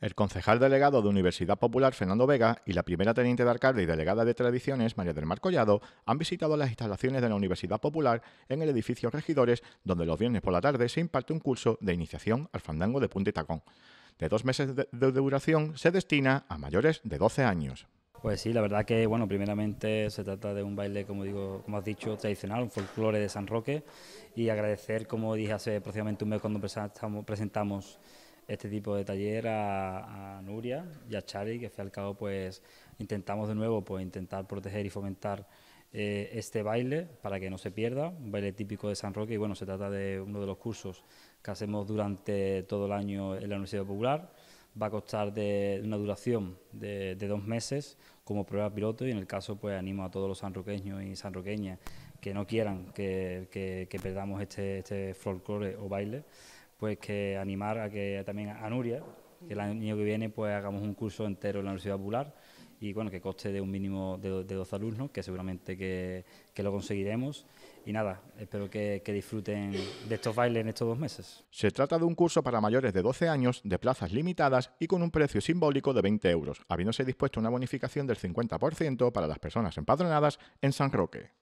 El concejal delegado de Universidad Popular, Fernando Vega, y la primera teniente de alcalde y delegada de tradiciones, María del Mar Collado, han visitado las instalaciones de la Universidad Popular en el edificio Regidores, donde los viernes por la tarde se imparte un curso de iniciación al fandango de punta y tacón. De dos meses de, duración se destina a mayores de 12 años. Pues sí, la verdad que, bueno, primeramente se trata de un baile, como digo, como has dicho, tradicional, un folclore de San Roque, y agradecer, como dije hace aproximadamente un mes cuando presentamos este tipo de taller a, Nuria y a Chari, que al fin y al cabo pues intentamos de nuevo pues intentar proteger y fomentar eh, este baile para que no se pierda, un baile típico de San Roque y bueno, se trata de uno de los cursos que hacemos durante todo el año en la Universidad Popular, va a costar de una duración de, dos meses como prueba piloto y en el caso pues animo a todos los sanroqueños y sanroqueñas que no quieran que, perdamos este, este folclore o baile pues que animar a que también a Nuria, que el año que viene pues hagamos un curso entero en la Universidad Popular y bueno, que coste de un mínimo de, de dos alumnos, que seguramente que, lo conseguiremos. Y nada, espero que, que disfruten de estos bailes en estos dos meses. Se trata de un curso para mayores de 12 años, de plazas limitadas y con un precio simbólico de 20 euros, habiéndose dispuesto una bonificación del 50% para las personas empadronadas en San Roque.